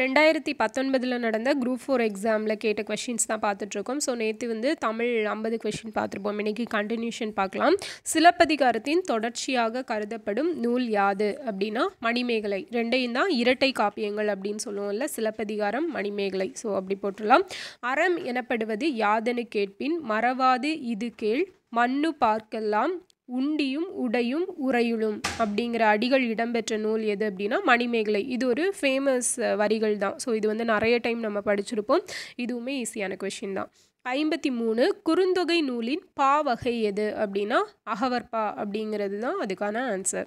ரெண்டாயிரத்தி பத்தொன்பதில் நடந்த குரூப் ஃபோர் எக்ஸாமில் கேட்ட கொஷின்ஸ் தான் பார்த்துட்ருக்கோம் ஸோ நேற்று வந்து தமிழ் ஐம்பது கொஷின் பார்த்துருப்போம் இன்றைக்கி கண்டினியூஷன் பார்க்கலாம் சிலப்பதிகாரத்தின் தொடர்ச்சியாக கருதப்படும் நூல் யாது அப்படின்னா மணிமேகலை ரெண்டையும் தான் இரட்டை காப்பியங்கள் அப்படின்னு சொல்லுவோம்ல சிலப்பதிகாரம் மணிமேகலை ஸோ அப்படி போட்டுடலாம் அறம் எனப்படுவது யாதனு கேட்பின் மறவாது இது கேள் மண்ணு பார்க்கெல்லாம் உண்டியும் உடையும் உறையுளும் அப்படிங்கிற அடிகள் இடம்பெற்ற நூல் எது அப்படின்னா மணிமேகலை இது ஒரு ஃபேமஸ் வரிகள் தான் ஸோ இது வந்து நிறைய டைம் நம்ம படிச்சிருப்போம் இதுவுமே ஈஸியான கொஷின் தான் ஐம்பத்தி மூணு குறுந்தொகை நூலின் பா வகை எது அப்படின்னா அகவர்பா அப்படிங்கிறது தான் அதுக்கான ஆன்சர்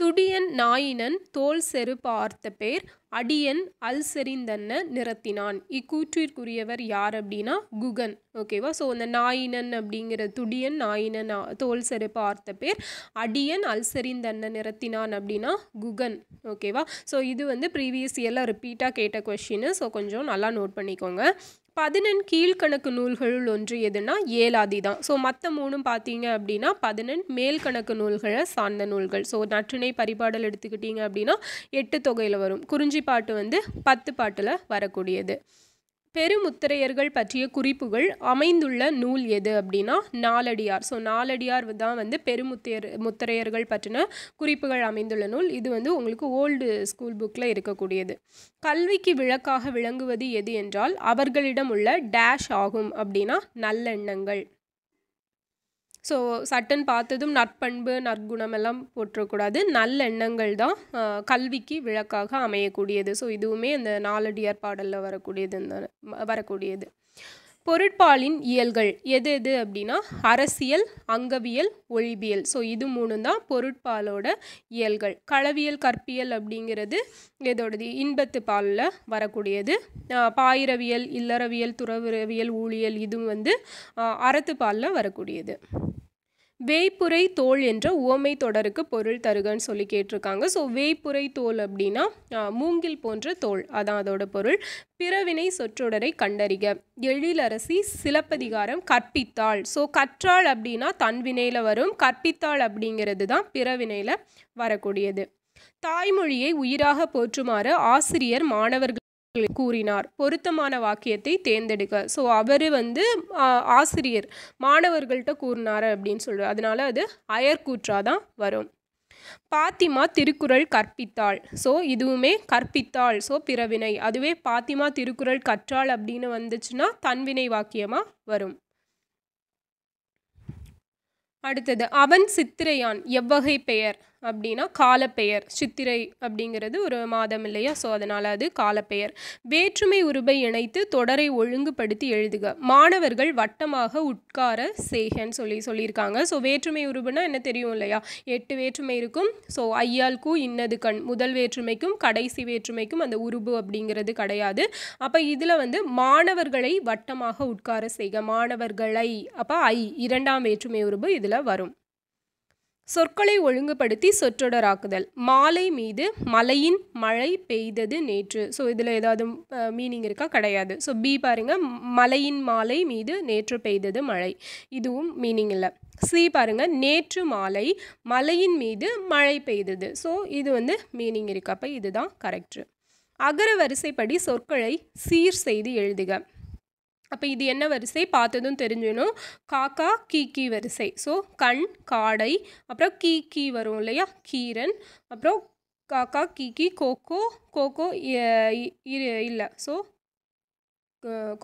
துடியன் நாயினன் தோல் செரு பார்த்த பேர் அடியன் அல் செறிந்தன்ன நிறத்தினான் இக்கூற்றிற்குரியவர் யார் அப்படின்னா குகன் ஓகேவா ஸோ இந்த நாயினன் அப்படிங்கிற துடியன் நாயினன் தோல் செரு பார்த்த பேர் அடியன் அல் செறிந்தன்ன நிறத்தினான் அப்படின்னா குகன் ஓகேவா ஸோ இது வந்து ப்ரீவியஸ் இயரில் ரிப்பீட்டாக கேட்ட கொஷின்னு ஸோ கொஞ்சம் நல்லா நோட் பண்ணிக்கோங்க பதினெண் கீழ்கணக்கு நூல்களுள் ஒன்று எதுனா ஏலாதி தான் ஸோ மற்ற மூணும் பார்த்தீங்க அப்படின்னா பதினெண் மேல் கணக்கு நூல்களை சார்ந்த நூல்கள் ஸோ நற்றினை பரிபாடல் எடுத்துக்கிட்டீங்க அப்படின்னா எட்டு தொகையில் வரும் குறிஞ்சி பாட்டு வந்து பத்து பாட்டில் வரக்கூடியது பெருமுத்திரையர்கள் பற்றிய குறிப்புகள் அமைந்துள்ள நூல் எது அப்படின்னா நாலடியார் ஸோ நாலடியார் தான் வந்து பெருமுத்தையர் முத்திரையர்கள் பற்றின குறிப்புகள் அமைந்துள்ள நூல் இது வந்து உங்களுக்கு ஓல்டு ஸ்கூல் புக்கில் இருக்கக்கூடியது கல்விக்கு விளக்காக விளங்குவது எது என்றால் அவர்களிடம் உள்ள டேஷ் ஆகும் அப்படின்னா நல்லெண்ணங்கள் ஸோ சட்டன் பார்த்ததும் நற்பண்பு நற்குணம் எல்லாம் நல்ல நல்லெண்ணங்கள் தான் கல்விக்கு விளக்காக அமையக்கூடியது ஸோ இதுவுமே அந்த நாலடியார் பாடலில் வரக்கூடியது வரக்கூடியது பொருட்பாலின் இயல்கள் எது எது அப்படின்னா அரசியல் அங்கவியல் ஒழிபியல் ஸோ இது மூணு தான் பொருட்பாலோட இயல்கள் களவியல் கற்பியல் அப்படிங்கிறது இதோடது இன்பத்து பாலில் வரக்கூடியது பாயிரவியல் இல்லறவியல் துறவியல் ஊழியல் இதுவும் வந்து அறத்து பாலில் வரக்கூடியது வேய்ப்புரை தோல் என்ற உவமை தொடருக்கு பொருள் தருகன்னு சொல்லி கேட்டிருக்காங்க ஸோ வேய்ப்புரை தோல் அப்படின்னா மூங்கில் போன்ற தோல் அதான் அதோட பொருள் பிறவினை சொற்றொடரை கண்டறிக எழிலரசி சிலப்பதிகாரம் கற்பித்தாள் ஸோ கற்றாள் அப்படின்னா தன்வினையில் வரும் கற்பித்தாள் அப்படிங்கிறது தான் பிறவினையில் வரக்கூடியது தாய்மொழியை உயிராக போற்றுமாறு ஆசிரியர் மாணவர்கள் கூறினார் பொருத்தமான வாக்கியத்தை தேர்ந்தெடுக்க ஸோ அவர் வந்து ஆசிரியர் மாணவர்கள்ட்ட கூறினார் அப்படின்னு சொல்கிறார் அதனால அது அயற்கூற்றாக தான் வரும் பாத்திமா திருக்குறள் கற்பித்தாள் ஸோ இதுவுமே கற்பித்தாள் ஸோ பிறவினை அதுவே பாத்திமா திருக்குறள் கற்றாள் அப்படின்னு வந்துச்சுன்னா தன்வினை வாக்கியமாக வரும் அடுத்தது அவன் சித்திரையான் எவ்வகை பெயர் அப்படின்னா காலப்பெயர் சித்திரை அப்படிங்கிறது ஒரு மாதம் இல்லையா ஸோ அதனால் அது காலப்பெயர் வேற்றுமை உருபை இணைத்து தொடரை ஒழுங்குபடுத்தி எழுதுக மாணவர்கள் வட்டமாக உட்கார செய்கன்னு சொல்லி சொல்லியிருக்காங்க ஸோ வேற்றுமை உருபுனா என்ன தெரியும் இல்லையா எட்டு வேற்றுமை இருக்கும் ஸோ ஐயால்கு இன்னது கண் முதல் வேற்றுமைக்கும் கடைசி வேற்றுமைக்கும் அந்த உருபு அப்படிங்கிறது கிடையாது அப்போ இதில் வந்து மாணவர்களை வட்டமாக உட்கார செய்க மாணவர்களை அப்போ ஐ இரண்டாம் வேற்றுமை உருபு இதில் வரும் சொற்களை ஒழுங்குபடுத்தி சொற்றொடராக்குதல் மாலை மீது மலையின் மழை பெய்தது நேற்று ஸோ இதில் ஏதாவது மீனிங் இருக்கா கிடையாது ஸோ பி பாருங்கள் மலையின் மாலை மீது நேற்று பெய்தது மழை இதுவும் மீனிங் இல்லை சி பாருங்கள் நேற்று மாலை மலையின் மீது மழை பெய்தது ஸோ இது வந்து மீனிங் இருக்கப்போ அப்போ இதுதான் கரெக்டு அகர வரிசைப்படி சொற்களை சீர் செய்து எழுதுக அப்போ இது என்ன வரிசை பார்த்ததும் தெரிஞ்சிடணும் காக்கா கீக்கி வரிசை ஸோ கண் காடை அப்புறம் கீக்கி வரும் இல்லையா கீரன் அப்புறம் காக்கா கீக்கி கோகோ கோகோ இல்லை ஸோ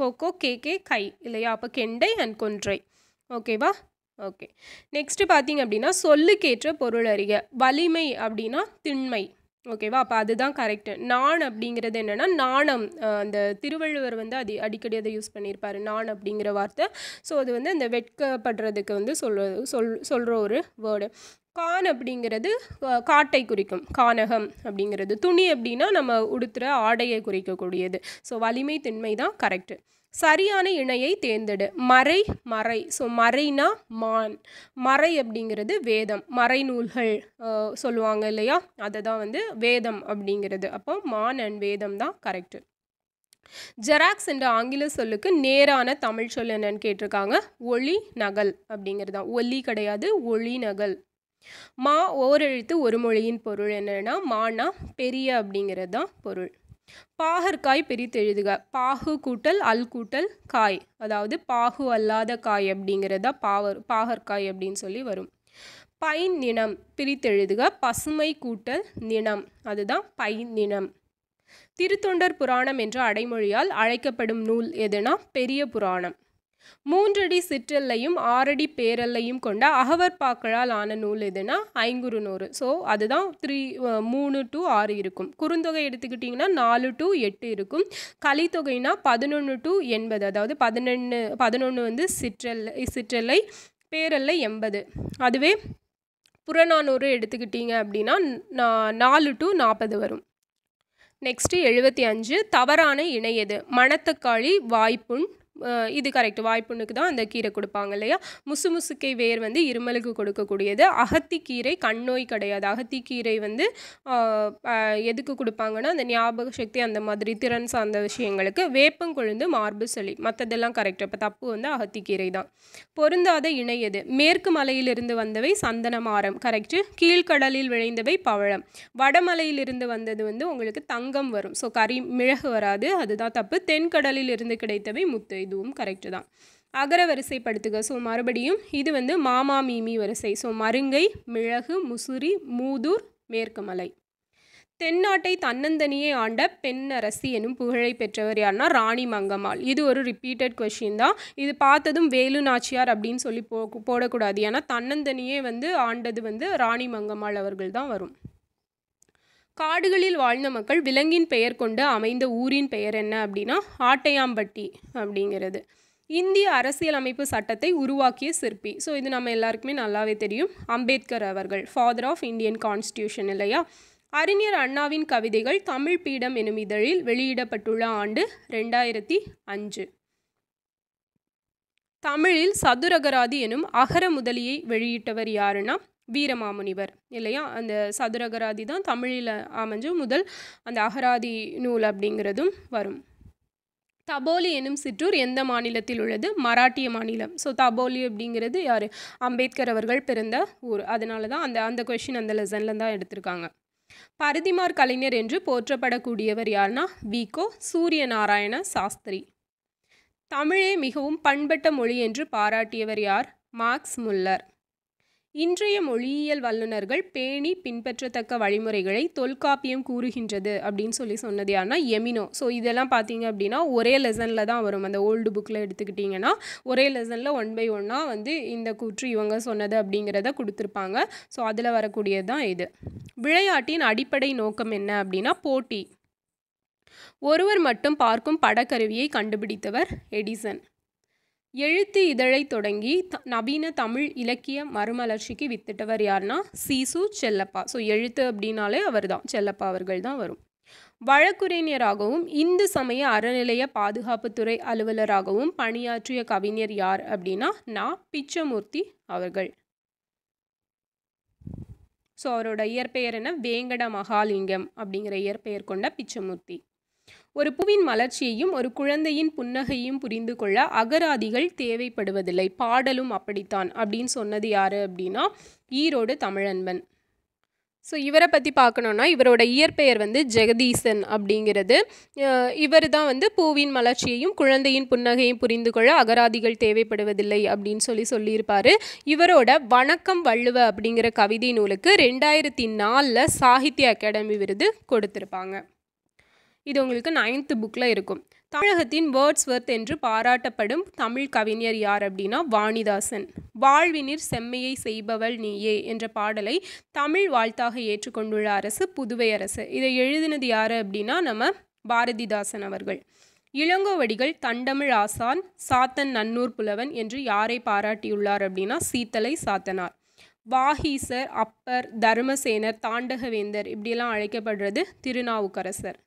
கோகோ கேகே கை இல்லையா அப்போ கெண்டை அண்ட் கொன்றை ஓகேவா ஓகே நெக்ஸ்ட்டு பார்த்தீங்க அப்படின்னா சொல்லுக்கேற்ற பொருள் அறிக வலிமை அப்படின்னா திண்மை ஓகேவா அப்போ அதுதான் கரெக்டு நான் அப்படிங்கிறது என்னென்னா நாணம் அந்த திருவள்ளுவர் வந்து அது அடிக்கடி அதை யூஸ் பண்ணியிருப்பார் நான் அப்படிங்கிற வார்த்தை ஸோ அது வந்து அந்த வெட்கப்படுறதுக்கு வந்து சொல்வது சொல் சொல்கிற ஒரு வேர்டு கான் அப்படிங்கிறது காட்டை குறிக்கும் கானகம் அப்படிங்கிறது துணி அப்படின்னா நம்ம உடுத்துகிற ஆடையை குறிக்கக்கூடியது ஸோ வலிமை திண்மை தான் கரெக்டு சரியான இணையை தேர்ந்தெடு மறை மறை ஸோ மறைனா மான் மறை அப்படிங்கிறது வேதம் மறை நூல்கள் சொல்லுவாங்க இல்லையா அதை தான் வந்து வேதம் அப்படிங்கிறது அப்போ மான் அண்ட் வேதம் தான் கரெக்டு ஜெராக்ஸ் என்ற ஆங்கில சொல்லுக்கு நேரான தமிழ் சொல் என்னன்னு கேட்டிருக்காங்க ஒளி நகல் அப்படிங்கிறது தான் ஒலி கிடையாது ஒளி நகல் மா ஓரெழுத்து ஒரு மொழியின் பொருள் என்னன்னா மானா பெரிய அப்படிங்கிறது தான் பொருள் பாகற்காய் பிரித்து எழுதுக பாகு கூட்டல் அல் கூட்டல் காய் அதாவது பாகு அல்லாத காய் அப்படிங்கிறதா பாவர் பாகற்காய் அப்படின்னு சொல்லி வரும் பை நினம் பிரித்தெழுதுக பசுமை கூட்டல் நினம் அதுதான் பை நினம் திருத்தொண்டர் புராணம் என்ற அடைமொழியால் அழைக்கப்படும் நூல் எதுனா பெரிய புராணம் மூன்றடி சிற்றல்லையும் ஆறடி பேரல்லையும் கொண்ட அகவற்பாக்களால் ஆன நூல் எதுனா ஐங்குறு நூறு ஸோ அதுதான் த்ரீ மூணு டு ஆறு இருக்கும் குறுந்தொகை எடுத்துக்கிட்டிங்கன்னா நாலு டு எட்டு இருக்கும் கலித்தொகைனா பதினொன்று டு எண்பது அதாவது பதினொன்று பதினொன்று வந்து சிற்றல்லை சிற்றல்லை பேரல்லை எண்பது அதுவே புறநானூறு எடுத்துக்கிட்டிங்க அப்படின்னா நாலு டு நாற்பது வரும் நெக்ஸ்ட்டு எழுபத்தி அஞ்சு தவறான இணையது மணத்தக்காளி வாய்ப்புண் இது கரெக்ட் வாய்ப்புண்ணுக்கு தான் அந்த கீரை கொடுப்பாங்க இல்லையா முசு முசுக்கை வேர் வந்து இருமலுக்கு கொடுக்கக்கூடியது அகத்திக்கீரை கண்ணோய் கிடையாது அகத்திக்கீரை வந்து எதுக்கு கொடுப்பாங்கன்னா அந்த ஞாபக சக்தி அந்த மாதிரி திறன் சார்ந்த விஷயங்களுக்கு வேப்பங்கொழுந்து மார்பு சளி மற்றதெல்லாம் கரெக்ட் இப்போ தப்பு வந்து அகத்திக்கீரை தான் பொருந்தாத இணையது மேற்கு மலையிலிருந்து வந்தவை சந்தன மாரம் கரெக்டு கீழ்கடலில் விளைந்தவை பவழம் வடமலையிலிருந்து வந்தது வந்து உங்களுக்கு தங்கம் வரும் ஸோ கறி மிளகு வராது அதுதான் தப்பு தென்கடலில் இருந்து கிடைத்தவை முத்து இதுவும் கரெக்டு தான் அகர வரிசைப்படுத்துக ஸோ மறுபடியும் இது வந்து மாமா மீமி வரிசை ஸோ மருங்கை மிளகு முசிறி மூதூர் மேற்கு மலை தென்னாட்டை தன்னந்தனியே ஆண்ட பெண்ணரசி எனும் புகழை பெற்றவர் யாருன்னா ராணி மங்கம்மாள் இது ஒரு ரிப்பீட்டட் கொஷின் தான் இது பார்த்ததும் வேலு நாச்சியார் அப்படின்னு சொல்லி போ போடக்கூடாது ஏன்னா தன்னந்தனியே வந்து ஆண்டது வந்து ராணி மங்கம்மாள் அவர்கள் தான் வரும் காடுகளில் வாழ்ந்த மக்கள் விலங்கின் பெயர் கொண்டு அமைந்த ஊரின் பெயர் என்ன அப்படின்னா ஆட்டையாம்பட்டி அப்படிங்கிறது இந்திய அரசியலமைப்பு சட்டத்தை உருவாக்கிய சிற்பி ஸோ இது நம்ம எல்லாருக்குமே நல்லாவே தெரியும் அம்பேத்கர் அவர்கள் ஃபாதர் ஆஃப் இந்தியன் கான்ஸ்டியூஷன் இல்லையா அறிஞர் அண்ணாவின் கவிதைகள் தமிழ் பீடம் எனும் இதழில் வெளியிடப்பட்டுள்ள ஆண்டு ரெண்டாயிரத்தி அஞ்சு தமிழில் சதுரகராதி எனும் அகர முதலியை வெளியிட்டவர் யாருன்னா வீரமாமுனிவர் இல்லையா அந்த சதுரகராதி தான் தமிழில் அமைஞ்சு முதல் அந்த அகராதி நூல் அப்படிங்கிறதும் வரும் தபோலி என்னும் சிற்றூர் எந்த மாநிலத்தில் உள்ளது மராட்டிய மாநிலம் ஸோ தபோலி அப்படிங்கிறது யார் அம்பேத்கர் அவர்கள் பிறந்த ஊர் அதனால தான் அந்த அந்த கொஷின் அந்த லெசனில் தான் எடுத்திருக்காங்க பருதிமார் கலைஞர் என்று போற்றப்படக்கூடியவர் யார்னா விகோ சூரிய நாராயண சாஸ்திரி தமிழே மிகவும் பண்பட்ட மொழி என்று பாராட்டியவர் யார் மார்க்ஸ் முல்லர் இன்றைய மொழியியல் வல்லுநர்கள் பேணி பின்பற்றத்தக்க வழிமுறைகளை தொல்காப்பியம் கூறுகின்றது அப்படின்னு சொல்லி சொன்னது யாருன்னா எமினோ ஸோ இதெல்லாம் பார்த்தீங்க அப்படின்னா ஒரே லெசனில் தான் வரும் அந்த ஓல்டு புக்கில் எடுத்துக்கிட்டிங்கன்னா ஒரே லெசனில் ஒன் பை ஒன்னாக வந்து இந்த கூற்று இவங்க சொன்னது அப்படிங்கிறத கொடுத்துருப்பாங்க ஸோ அதில் வரக்கூடியது தான் இது விளையாட்டின் அடிப்படை நோக்கம் என்ன அப்படின்னா போட்டி ஒருவர் மட்டும் பார்க்கும் படக்கருவியை கண்டுபிடித்தவர் எடிசன் எழுத்து இதழைத் தொடங்கி த நவீன தமிழ் இலக்கிய மறுமலர்ச்சிக்கு வித்திட்டவர் யார்னா சீசு செல்லப்பா ஸோ எழுத்து அப்படின்னாலே அவர் தான் செல்லப்பா அவர்கள் தான் வரும் வழக்குரைஞராகவும் இந்து சமய அறநிலைய பாதுகாப்புத்துறை அலுவலராகவும் பணியாற்றிய கவிஞர் யார் அப்படின்னா நான் பிச்சமூர்த்தி அவர்கள் ஸோ அவரோட இயற்பெயர் என்ன வேங்கட மகாலிங்கம் அப்படிங்கிற இயற்பெயர் கொண்ட பிச்சமூர்த்தி ஒரு பூவின் மலர்ச்சியையும் ஒரு குழந்தையின் புன்னகையும் புரிந்து கொள்ள அகராதிகள் தேவைப்படுவதில்லை பாடலும் அப்படித்தான் அப்படின்னு சொன்னது யார் அப்படின்னா ஈரோடு தமிழன்பன் ஸோ இவரை பற்றி பார்க்கணுன்னா இவரோட இயற்பெயர் வந்து ஜெகதீசன் அப்படிங்கிறது இவர் தான் வந்து பூவின் மலர்ச்சியையும் குழந்தையின் புன்னகையும் புரிந்து கொள்ள அகராதிகள் தேவைப்படுவதில்லை அப்படின்னு சொல்லி சொல்லியிருப்பார் இவரோட வணக்கம் வள்ளுவ அப்படிங்கிற கவிதை நூலுக்கு ரெண்டாயிரத்தி நாலில் சாகித்ய அகாடமி விருது கொடுத்துருப்பாங்க இது உங்களுக்கு நைன்த்து புக்கில் இருக்கும் தமிழகத்தின் வேர்ட்ஸ் ஒர்த் என்று பாராட்டப்படும் தமிழ் கவிஞர் யார் அப்படின்னா வாணிதாசன் வாழ்வினிர் செம்மையை செய்பவள் நீயே என்ற பாடலை தமிழ் வாழ்த்தாக ஏற்றுக்கொண்டுள்ள அரசு புதுவை அரசு இதை எழுதினது யார் அப்படின்னா நம்ம பாரதிதாசன் அவர்கள் இளங்கோவடிகள் தண்டமிழ் ஆசான் சாத்தன் நன்னூர் புலவன் என்று யாரை பாராட்டியுள்ளார் அப்படின்னா சீத்தலை சாத்தனார் வாகீசர் அப்பர் தர்மசேனர் தாண்டகவேந்தர் இப்படியெல்லாம் அழைக்கப்படுறது திருநாவுக்கரசர்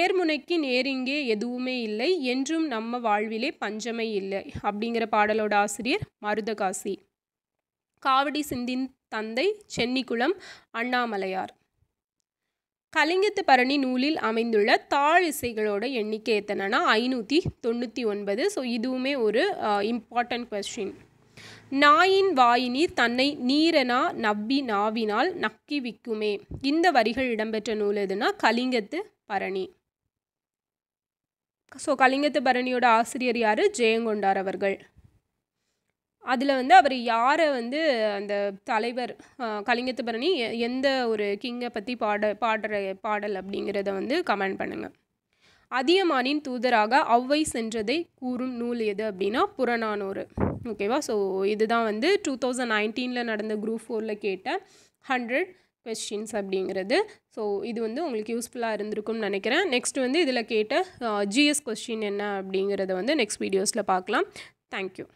ஏர்முனைக்கு நேரிங்கே எதுவுமே இல்லை என்றும் நம்ம வாழ்விலே பஞ்சமை இல்லை அப்படிங்கிற பாடலோட ஆசிரியர் மருதகாசி காவடி சிந்தின் தந்தை சென்னிக்குளம் அண்ணாமலையார் கலிங்கத்து பரணி நூலில் அமைந்துள்ள தாழ் இசைகளோட எண்ணிக்கை எத்தனைனா ஐநூற்றி தொண்ணூற்றி ஒன்பது ஸோ இதுவுமே ஒரு இம்பார்ட்டன்ட் கொஸ்டின் நாயின் வாயினீர் தன்னை நீரனா நம்பி நாவினால் நக்கி விக்குமே இந்த வரிகள் இடம்பெற்ற நூல் எதுனா கலிங்கத்து பரணி ஸோ கலிங்கத்து பரணியோட ஆசிரியர் யார் ஜெயங்கொண்டார் அவர்கள் அதில் வந்து அவர் யாரை வந்து அந்த தலைவர் கலிங்கத்து பரணி எந்த ஒரு கிங்கை பற்றி பாட பாடுற பாடல் அப்படிங்கிறத வந்து கமெண்ட் பண்ணுங்கள் அதியமானின் தூதராக ஒளவை சென்றதை கூறும் நூல் எது அப்படின்னா புறநானூறு ஓகேவா ஸோ இதுதான் வந்து டூ தௌசண்ட் நைன்டீனில் நடந்த குரூப் ஃபோரில் கேட்ட ஹண்ட்ரட் கொஸ்டின்ஸ் அப்படிங்கிறது ஸோ இது வந்து உங்களுக்கு யூஸ்ஃபுல்லாக இருந்திருக்கும்னு நினைக்கிறேன் நெக்ஸ்ட் வந்து இதில் கேட்ட ஜிஎஸ் கொஸ்டின் என்ன அப்படிங்கிறத வந்து நெக்ஸ்ட் வீடியோஸில் பார்க்கலாம் தேங்க்யூ